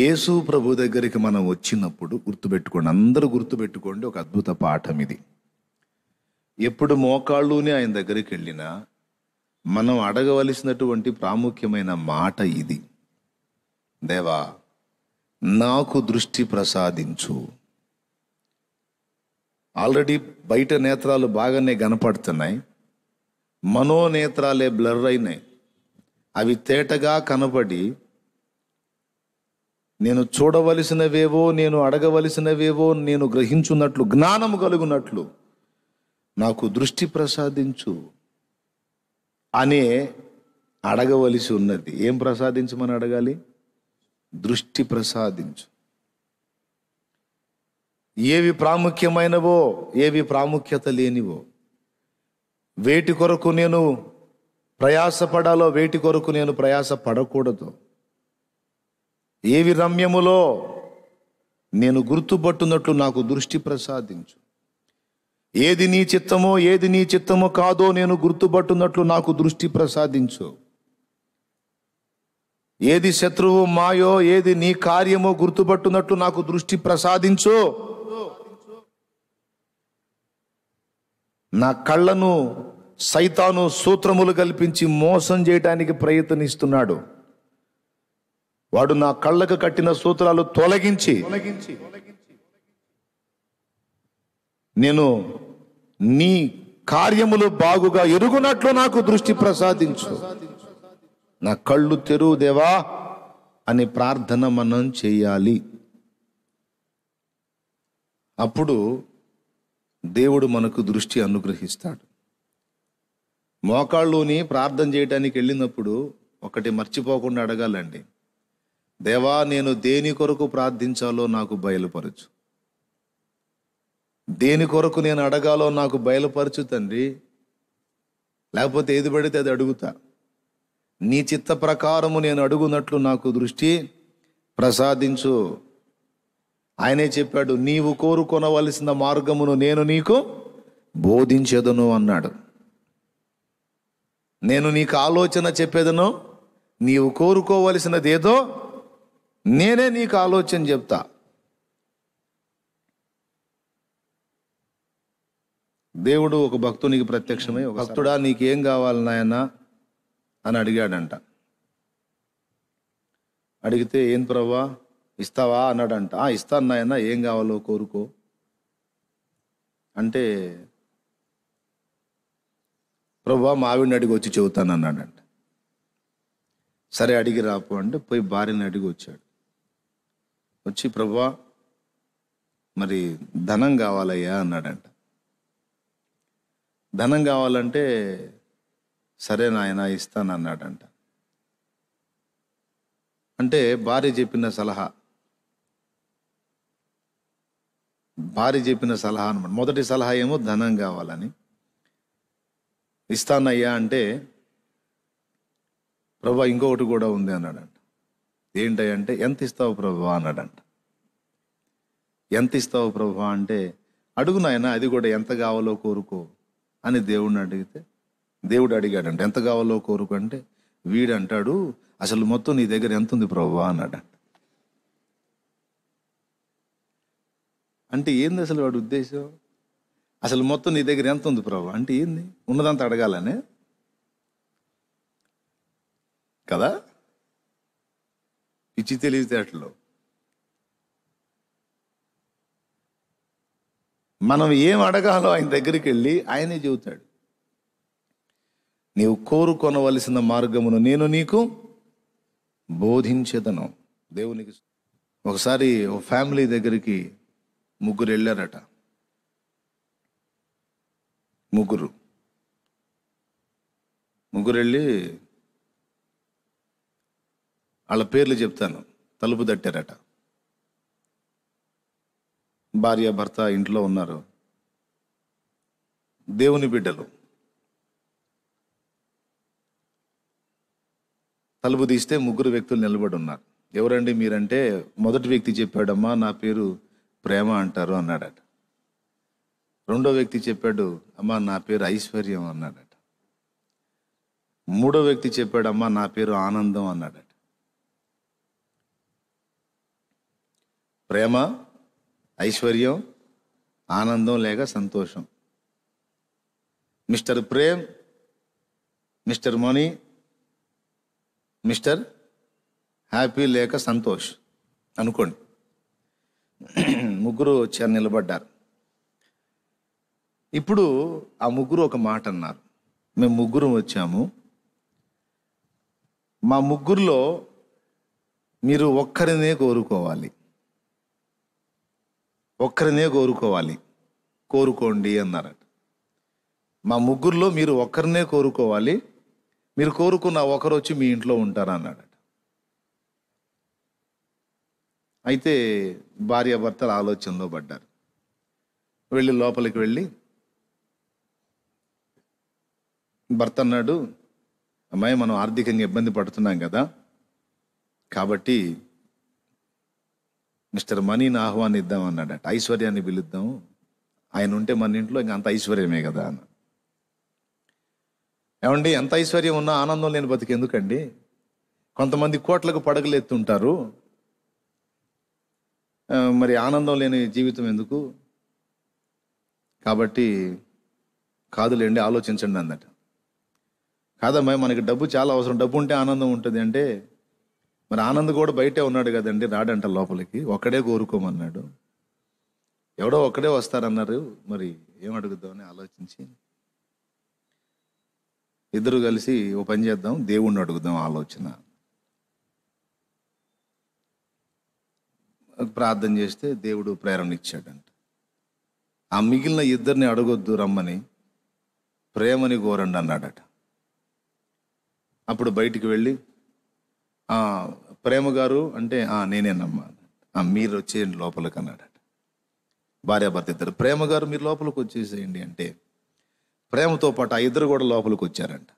యేసు ప్రభు దగ్గరికి మనం వచ్చినప్పుడు గుర్తుపెట్టుకోండి అందరూ గుర్తుపెట్టుకోండి ఒక అద్భుత పాఠం ఇది ఎప్పుడు మోకాళ్ళునే ఆయన దగ్గరికి వెళ్ళినా మనం అడగవలసినటువంటి ప్రాముఖ్యమైన మాట ఇది దేవా నాకు దృష్టి ప్రసాదించు ఆల్రెడీ బయట నేత్రాలు బాగానే కనపడుతున్నాయి మనోనేత్రాలే బ్లర్ అయినాయి అవి తేటగా కనపడి నేను చూడవలసినవేవో నేను అడగవలసినవేవో నేను గ్రహించున్నట్లు జ్ఞానము కలుగునట్లు నాకు దృష్టి ప్రసాదించు అనే అడగవలసి ఉన్నది ఏం ప్రసాదించమని అడగాలి దృష్టి ప్రసాదించు ఏవి ప్రాముఖ్యమైనవో ఏవి ప్రాముఖ్యత లేనివో వేటి కొరకు నేను ప్రయాసపడాలో వేటి కొరకు నేను ప్రయాస పడకూడదు ఏవి రమ్యములో నేను గుర్తుపట్టున్నట్లు నాకు దృష్టి ప్రసాదించు ఏది నీ చిత్తమో ఏది నీ చిత్తమో కాదో నేను గుర్తుపట్టున్నట్లు నాకు దృష్టి ప్రసాదించు ఏది శత్రువు మాయో ఏది నీ కార్యమో గుర్తుపట్టున్నట్లు నాకు దృష్టి ప్రసాదించు నా కళ్ళను సైతాను సూత్రములు కల్పించి మోసం చేయటానికి ప్రయత్నిస్తున్నాడు వాడు నా కళ్ళకు కట్టిన సూత్రాలు తొలగించి నేను నీ కార్యములు బాగుగా ఎరుగునట్లు నాకు దృష్టి ప్రసాదించు నా కళ్ళు తెరువు దేవా అని ప్రార్థన మనం చేయాలి అప్పుడు దేవుడు మనకు దృష్టి అనుగ్రహిస్తాడు మోకాళ్ళుని ప్రార్థన చేయడానికి వెళ్ళినప్పుడు ఒకటి మర్చిపోకుండా అడగాలండి దేవా నేను దేని కొరకు ప్రార్థించాలో నాకు బయలుపరచు దేని కొరకు నేను అడగాలో నాకు బయలుపరచు తండ్రి లేకపోతే ఏది పడితే అది అడుగుతా నీ చిత్త ప్రకారము నేను అడుగునట్లు నాకు దృష్టి ప్రసాదించు ఆయనే చెప్పాడు నీవు కోరుకొనవలసిన మార్గమును నేను నీకు బోధించేదను అన్నాడు నేను నీకు ఆలోచన చెప్పేదను నీవు ఏదో నేనే నీకు ఆలోచన చెప్తా దేవుడు ఒక భక్తునికి ప్రత్యక్షమై ఒక భక్తుడా నీకేం కావాలి నాయన అని అడిగాడంట అడిగితే ఏం ప్రవ్వా ఇస్తావా అన్నాడంట ఇస్తాను నాయన ఏం కావాలో కోరుకో అంటే ప్రభా మా ఆవిడని అడిగి వచ్చి చెబుతాను అన్నాడంట సరే అడిగి రాపు అంటే పోయి భార్యని అడిగి వచ్చాడు వచ్చి ప్రభా మరి ధనం కావాలయ్యా అన్నాడంట ధనం కావాలంటే సరే నాయన ఇస్తానన్నాడంట అంటే భార్య చెప్పిన సలహా భార్య చెప్పిన సలహా అనమాట మొదటి సలహా ఏమో ధనం కావాలని ఇస్తానయ్యా అంటే ప్రభా ఇంకొకటి కూడా ఉంది అన్నాడు ఏంటంటే ఎంత ఇస్తావు ప్రభు అన్నాడంట ఎంత ఇస్తావు ప్రభు అంటే అడుగు అది కూడా ఎంత కావాలో కోరుకో అని దేవుడిని అడిగితే దేవుడు అడిగాడంట ఎంత కావాలో కోరుకు అంటే వీడు అంటాడు అసలు మొత్తం నీ దగ్గర ఎంత ఉంది ప్రభు అన్నాడంట అంటే ఏంది అసలు వాడు ఉద్దేశం అసలు మొత్తం నీ దగ్గర ఎంత ఉంది ప్రభు అంటే ఏంది ఉన్నదంతా అడగాలనే కదా పిచ్చి తెలివితేటలు మనం ఏం అడగాలో ఆయన దగ్గరికి వెళ్ళి ఆయనే చెబుతాడు నీవు కోరుకొనవలసిన మార్గమును నేను నీకు బోధించేదను దేవునికి ఒకసారి ఓ ఫ్యామిలీ దగ్గరికి ముగ్గురు వెళ్ళారట ముగ్గురు ముగ్గురు వెళ్ళి వాళ్ళ పేర్లు చెప్తాను తలుపు తట్టారట భార్య భర్త ఇంట్లో ఉన్నారు దేవుని బిడ్డలు తలుపు తీస్తే ముగ్గురు వ్యక్తులు నిలబడి ఉన్నారు ఎవరండి మీరంటే మొదటి వ్యక్తి చెప్పాడమ్మా నా పేరు ప్రేమ అంటారు అన్నాడట రెండో వ్యక్తి చెప్పాడు అమ్మా నా పేరు ఐశ్వర్యం అన్నాడట మూడో వ్యక్తి చెప్పాడమ్మా నా పేరు ఆనందం అన్నాడట ప్రేమ ఐశ్వర్యం ఆనందం లేక సంతోషం mister Prem mister money mister happy లేక సంతోష్ అనుకోండి ముగ్గురు వచ్చారు నిలబడ్డారు ఇప్పుడు ఆ ముగ్గురు ఒక మాట అన్నారు మేము ముగ్గురు వచ్చాము మా ముగ్గురులో మీరు ఒక్కరినే కోరుకోవాలి ఒక్కరినే కోరుకోవాలి కోరుకోండి అన్నారట మా ముగ్గురులో మీరు ఒక్కరినే కోరుకోవాలి మీరు కోరుకున్న ఒకరు వచ్చి మీ ఇంట్లో అన్నాడట అయితే భార్యాభర్తలు ఆలోచనలో పడ్డారు వెళ్ళి లోపలికి వెళ్ళి భర్త అన్నాడు అమ్మాయి మనం ఆర్థికంగా ఇబ్బంది పడుతున్నాం కదా కాబట్టి మిస్టర్ మనీని ఆహ్వానిద్దాం అన్నాడట ఐశ్వర్యాన్ని పిలుద్దాం ఆయన ఉంటే మన ఇంట్లో ఇంకా అంత ఐశ్వర్యమే కదా అన్న ఏమండి ఎంత ఐశ్వర్యం ఉన్నా ఆనందం లేని బతికి ఎందుకండి కొంతమంది కోట్లకు పడగలు ఎత్తుంటారు మరి ఆనందం లేని జీవితం ఎందుకు కాబట్టి కాదులేండి ఆలోచించండి అన్నట్టు కాదమ్మా మనకి డబ్బు చాలా అవసరం డబ్బు ఉంటే ఆనందం ఉంటుంది అంటే మరి ఆనంద్ కూడా బయటే ఉన్నాడు కదండి రాడంట లోపలికి ఒక్కడే కోరుకోమన్నాడు ఎవడో ఒక్కడే వస్తారన్నారు మరి ఏం అడుగుద్దామని ఆలోచించి ఇద్దరు కలిసి ఓ పని చేద్దాం దేవుణ్ణి అడుగుదాం ఆలోచన ప్రార్థన చేస్తే దేవుడు ప్రేరణ ఇచ్చాడంట ఆ మిగిలిన ఇద్దరిని అడగొద్దు రమ్మని ప్రేమని కోరండి అన్నాడట అప్పుడు బయటికి వెళ్ళి ప్రేమ గారు అంటే నేనేనమ్మా మీరు వచ్చేయండి లోపలికి అన్నాడు భార్యాభర్త ఇద్దరు ప్రేమ గారు మీరు లోపలికి వచ్చేసేయండి అంటే ప్రేమతో పాటు ఆ ఇద్దరు కూడా లోపలికి వచ్చారంట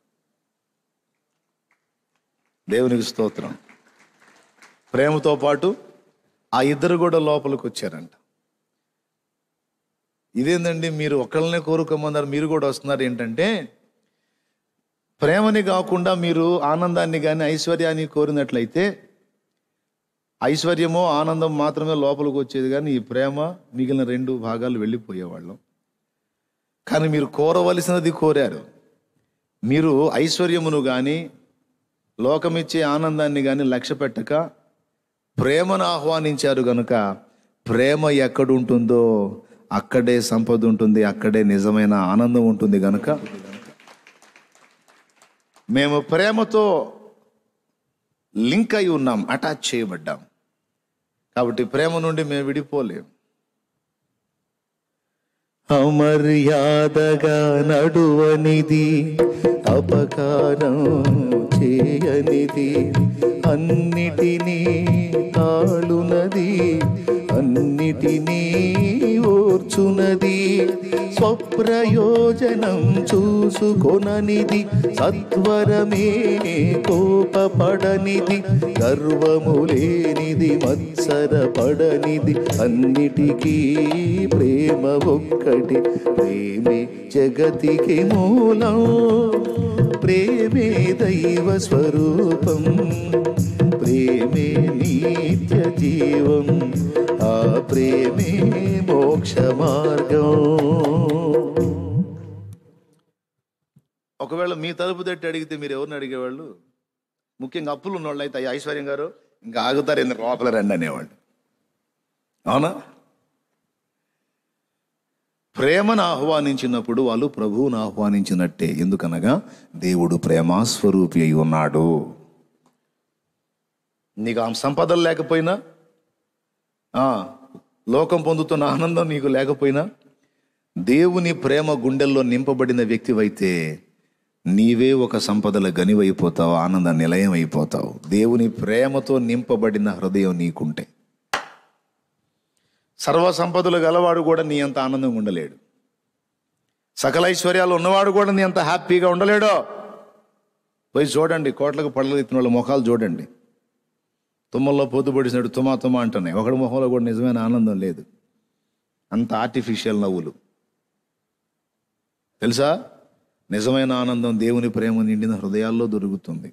దేవునికి స్తోత్రం ప్రేమతో పాటు ఆ ఇద్దరు కూడా లోపలికి వచ్చారంట ఇదేందండి మీరు ఒకళ్ళనే కోరుకోమన్నారు మీరు కూడా వస్తున్నారు ఏంటంటే ప్రేమని కాకుండా మీరు ఆనందాన్ని కానీ ఐశ్వర్యాన్ని కోరినట్లయితే ఐశ్వర్యమో ఆనందం మాత్రమే లోపలికి వచ్చేది కానీ ఈ ప్రేమ మిగిలిన రెండు భాగాలు వెళ్ళిపోయేవాళ్ళం కానీ మీరు కోరవలసినది కోరారు మీరు ఐశ్వర్యమును కానీ లోకమిచ్చే ఆనందాన్ని కానీ లక్ష్య పెట్టక ప్రేమను ఆహ్వానించారు కనుక ప్రేమ ఎక్కడుంటుందో అక్కడే సంపద ఉంటుంది అక్కడే నిజమైన ఆనందం ఉంటుంది కనుక మేము ప్రేమతో లింక్ అయి ఉన్నాం అటాచ్ చేయబడ్డాం కాబట్టి ప్రేమ నుండి మేము విడిపోలేము అమర్యాదగా నడువనిది అపకారం చేయనిది అన్నిటినీ తాళునది అన్నిటినీ చూచునది స్వప్రయోజనం చూసుకొననిది సత్వరమే కోపపడనిది గర్వము లేనిది మత్సరపడనిది అన్నిటికీ ప్రేమ ఒక్కటి ప్రేమే జగతికి మూలం ప్రేమే దైవ స్వరూపం జీవం ఆ ప్రేమే మోక్ష మార్గం ఒకవేళ మీ తలుపు తట్టి అడిగితే మీరు ఎవరిని అడిగేవాళ్ళు ముఖ్యంగా అప్పులు ఉన్నవాళ్ళు అయితే ఐశ్వర్యం గారు ఇంకా ఆగుతారు ఎందుకు లోపల రండి అనేవాళ్ళు అవునా ప్రేమను ఆహ్వానించినప్పుడు వాళ్ళు ప్రభువును ఆహ్వానించినట్టే ఎందుకనగా దేవుడు ప్రేమాస్వరూపి అయి ఉన్నాడు నీకు ఆ సంపదలు లేకపోయినా లోకం పొందుతున్న ఆనందం నీకు లేకపోయినా దేవుని ప్రేమ గుండెల్లో నింపబడిన వ్యక్తివైతే నీవే ఒక సంపదల గనివైపోతావు ఆనంద నిలయం అయిపోతావు దేవుని ప్రేమతో నింపబడిన హృదయం నీకుంటే సర్వ సంపదలు గలవాడు కూడా నీ అంత ఆనందంగా ఉండలేడు సకల ఐశ్వర్యాలు ఉన్నవాడు కూడా నీ అంత హ్యాపీగా ఉండలేడో పోయి చూడండి కోట్లకు పడలు ఎత్తిన వాళ్ళ ముఖాలు చూడండి తుమ్మల్లో పొడిసినట్టు తుమా తుమా అంటున్నాయి ఒకడి మొహంలో కూడా నిజమైన ఆనందం లేదు అంత ఆర్టిఫిషియల్ నవ్వులు తెలుసా నిజమైన ఆనందం దేవుని ప్రేమ నిండిన హృదయాల్లో దొరుకుతుంది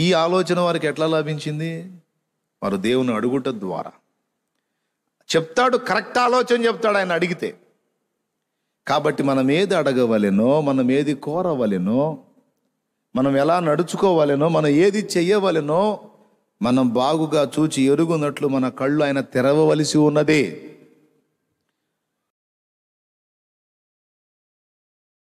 ఈ ఆలోచన వారికి ఎట్లా లభించింది వారు దేవుని అడుగుట ద్వారా చెప్తాడు కరెక్ట్ ఆలోచన చెప్తాడు ఆయన అడిగితే కాబట్టి మనం ఏది అడగవలెనో మనం ఏది కోరవలెనో మనం ఎలా నడుచుకోవాలనో మనం ఏది చెయ్యవలెనో మనం బాగుగా చూచి ఎరుగునట్లు మన కళ్ళు ఆయన తెరవవలసి ఉన్నదే